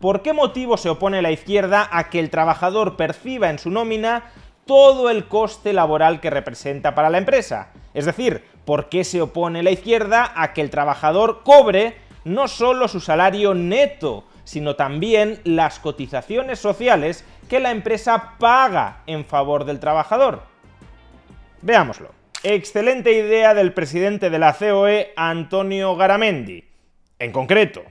¿Por qué motivo se opone la izquierda a que el trabajador perciba en su nómina todo el coste laboral que representa para la empresa? Es decir, ¿por qué se opone la izquierda a que el trabajador cobre no solo su salario neto, sino también las cotizaciones sociales que la empresa paga en favor del trabajador? Veámoslo. Excelente idea del presidente de la COE, Antonio Garamendi. En concreto,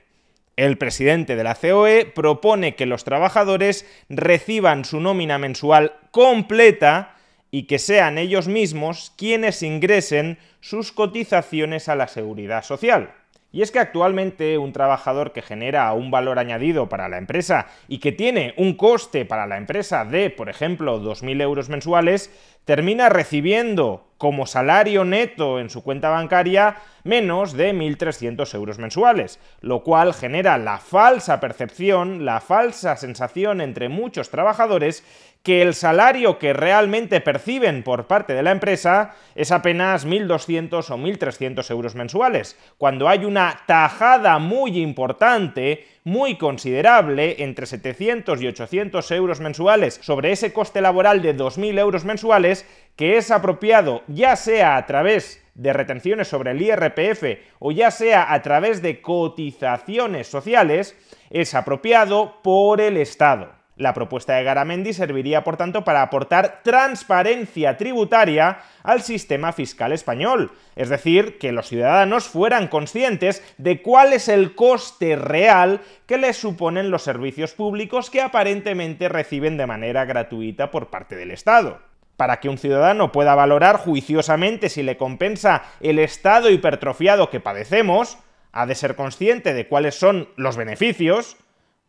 el presidente de la COE propone que los trabajadores reciban su nómina mensual completa y que sean ellos mismos quienes ingresen sus cotizaciones a la seguridad social. Y es que actualmente un trabajador que genera un valor añadido para la empresa y que tiene un coste para la empresa de, por ejemplo, 2.000 euros mensuales, termina recibiendo como salario neto en su cuenta bancaria menos de 1.300 euros mensuales, lo cual genera la falsa percepción, la falsa sensación entre muchos trabajadores que el salario que realmente perciben por parte de la empresa es apenas 1.200 o 1.300 euros mensuales, cuando hay una tajada muy importante muy considerable, entre 700 y 800 euros mensuales, sobre ese coste laboral de 2.000 euros mensuales, que es apropiado ya sea a través de retenciones sobre el IRPF o ya sea a través de cotizaciones sociales, es apropiado por el Estado. La propuesta de Garamendi serviría, por tanto, para aportar transparencia tributaria al sistema fiscal español, es decir, que los ciudadanos fueran conscientes de cuál es el coste real que les suponen los servicios públicos que aparentemente reciben de manera gratuita por parte del Estado. Para que un ciudadano pueda valorar juiciosamente si le compensa el estado hipertrofiado que padecemos, ha de ser consciente de cuáles son los beneficios,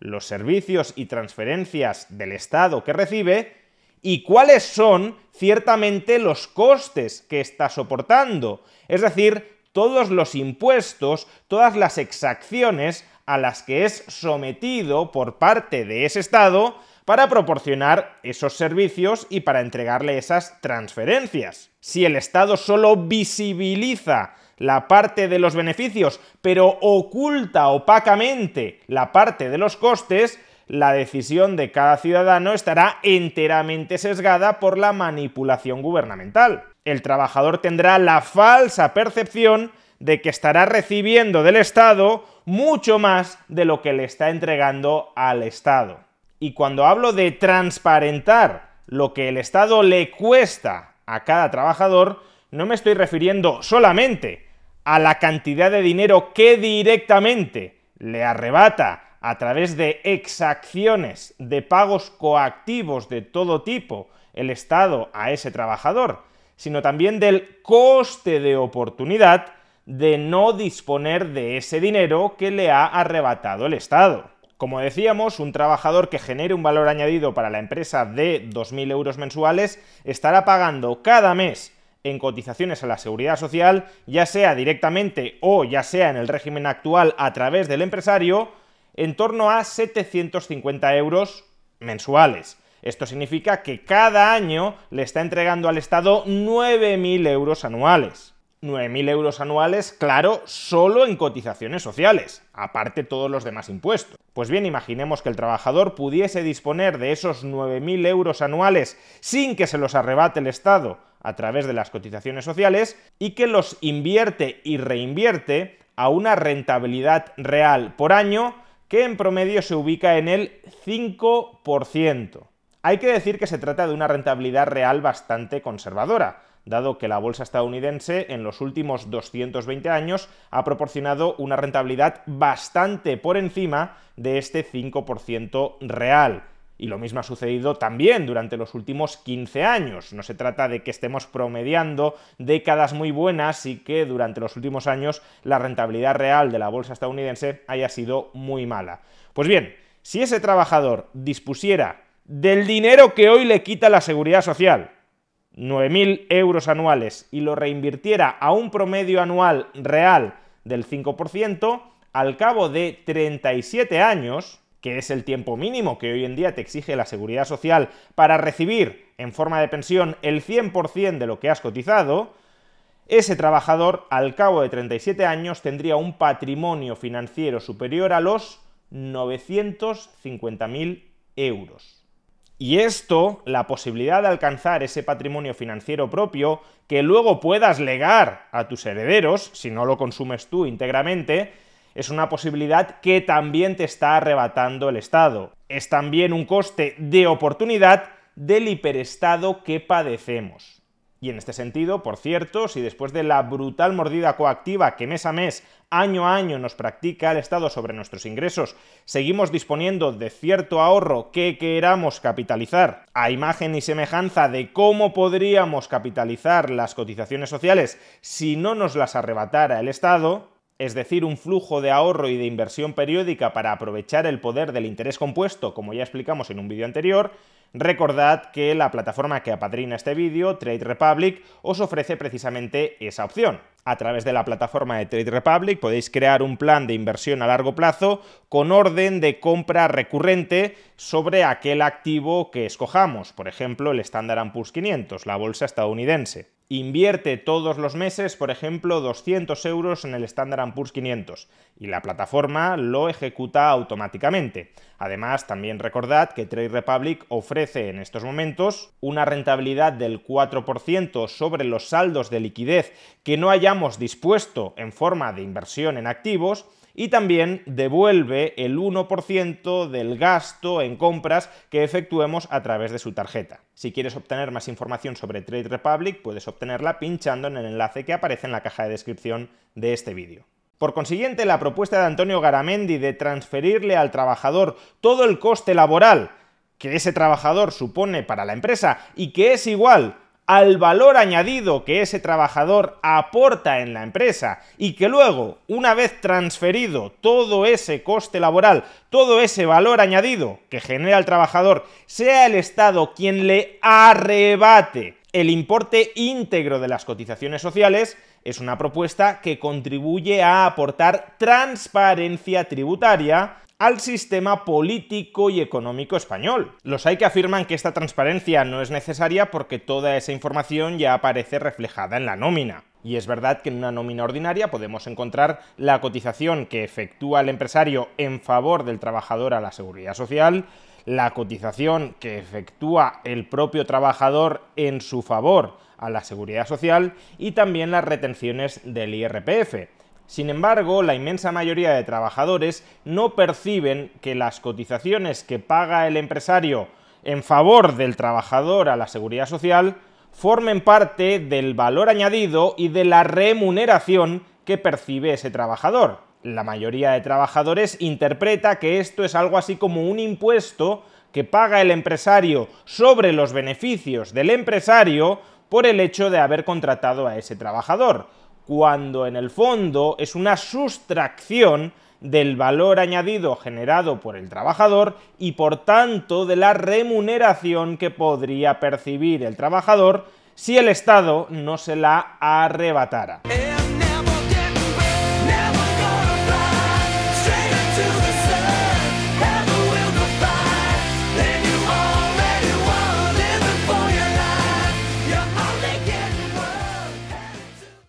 los servicios y transferencias del Estado que recibe y cuáles son ciertamente los costes que está soportando, es decir, todos los impuestos, todas las exacciones a las que es sometido por parte de ese Estado para proporcionar esos servicios y para entregarle esas transferencias. Si el Estado solo visibiliza la parte de los beneficios, pero oculta opacamente la parte de los costes, la decisión de cada ciudadano estará enteramente sesgada por la manipulación gubernamental. El trabajador tendrá la falsa percepción de que estará recibiendo del Estado mucho más de lo que le está entregando al Estado. Y cuando hablo de transparentar lo que el Estado le cuesta a cada trabajador, no me estoy refiriendo solamente a la cantidad de dinero que directamente le arrebata a través de exacciones de pagos coactivos de todo tipo el Estado a ese trabajador, sino también del coste de oportunidad de no disponer de ese dinero que le ha arrebatado el Estado. Como decíamos, un trabajador que genere un valor añadido para la empresa de 2.000 euros mensuales estará pagando cada mes en cotizaciones a la seguridad social, ya sea directamente o ya sea en el régimen actual a través del empresario, en torno a 750 euros mensuales. Esto significa que cada año le está entregando al Estado 9.000 euros anuales. 9.000 euros anuales, claro, solo en cotizaciones sociales, aparte todos los demás impuestos. Pues bien, imaginemos que el trabajador pudiese disponer de esos 9.000 euros anuales sin que se los arrebate el Estado a través de las cotizaciones sociales y que los invierte y reinvierte a una rentabilidad real por año que en promedio se ubica en el 5%. Hay que decir que se trata de una rentabilidad real bastante conservadora, dado que la bolsa estadounidense en los últimos 220 años ha proporcionado una rentabilidad bastante por encima de este 5% real. Y lo mismo ha sucedido también durante los últimos 15 años. No se trata de que estemos promediando décadas muy buenas y que durante los últimos años la rentabilidad real de la bolsa estadounidense haya sido muy mala. Pues bien, si ese trabajador dispusiera del dinero que hoy le quita la seguridad social, 9.000 euros anuales, y lo reinvirtiera a un promedio anual real del 5%, al cabo de 37 años, que es el tiempo mínimo que hoy en día te exige la seguridad social para recibir en forma de pensión el 100% de lo que has cotizado, ese trabajador al cabo de 37 años tendría un patrimonio financiero superior a los 950.000 euros. Y esto, la posibilidad de alcanzar ese patrimonio financiero propio que luego puedas legar a tus herederos, si no lo consumes tú íntegramente, es una posibilidad que también te está arrebatando el Estado. Es también un coste de oportunidad del hiperestado que padecemos. Y en este sentido, por cierto, si después de la brutal mordida coactiva que mes a mes, año a año nos practica el Estado sobre nuestros ingresos, seguimos disponiendo de cierto ahorro que queramos capitalizar, a imagen y semejanza de cómo podríamos capitalizar las cotizaciones sociales si no nos las arrebatara el Estado, es decir, un flujo de ahorro y de inversión periódica para aprovechar el poder del interés compuesto, como ya explicamos en un vídeo anterior, recordad que la plataforma que apadrina este vídeo, Trade Republic, os ofrece precisamente esa opción a través de la plataforma de Trade Republic podéis crear un plan de inversión a largo plazo con orden de compra recurrente sobre aquel activo que escojamos, por ejemplo, el Standard Poor's 500, la bolsa estadounidense. Invierte todos los meses, por ejemplo, 200 euros en el Standard Poor's 500 y la plataforma lo ejecuta automáticamente. Además, también recordad que Trade Republic ofrece en estos momentos una rentabilidad del 4% sobre los saldos de liquidez que no haya dispuesto en forma de inversión en activos y también devuelve el 1% del gasto en compras que efectuemos a través de su tarjeta. Si quieres obtener más información sobre Trade Republic, puedes obtenerla pinchando en el enlace que aparece en la caja de descripción de este vídeo. Por consiguiente, la propuesta de Antonio Garamendi de transferirle al trabajador todo el coste laboral que ese trabajador supone para la empresa y que es igual al valor añadido que ese trabajador aporta en la empresa y que luego, una vez transferido todo ese coste laboral, todo ese valor añadido que genera el trabajador, sea el Estado quien le arrebate el importe íntegro de las cotizaciones sociales, es una propuesta que contribuye a aportar transparencia tributaria al sistema político y económico español. Los hay que afirman que esta transparencia no es necesaria porque toda esa información ya aparece reflejada en la nómina. Y es verdad que en una nómina ordinaria podemos encontrar la cotización que efectúa el empresario en favor del trabajador a la seguridad social, la cotización que efectúa el propio trabajador en su favor a la seguridad social y también las retenciones del IRPF. Sin embargo, la inmensa mayoría de trabajadores no perciben que las cotizaciones que paga el empresario en favor del trabajador a la seguridad social formen parte del valor añadido y de la remuneración que percibe ese trabajador. La mayoría de trabajadores interpreta que esto es algo así como un impuesto que paga el empresario sobre los beneficios del empresario por el hecho de haber contratado a ese trabajador cuando en el fondo es una sustracción del valor añadido generado por el trabajador y por tanto de la remuneración que podría percibir el trabajador si el Estado no se la arrebatara.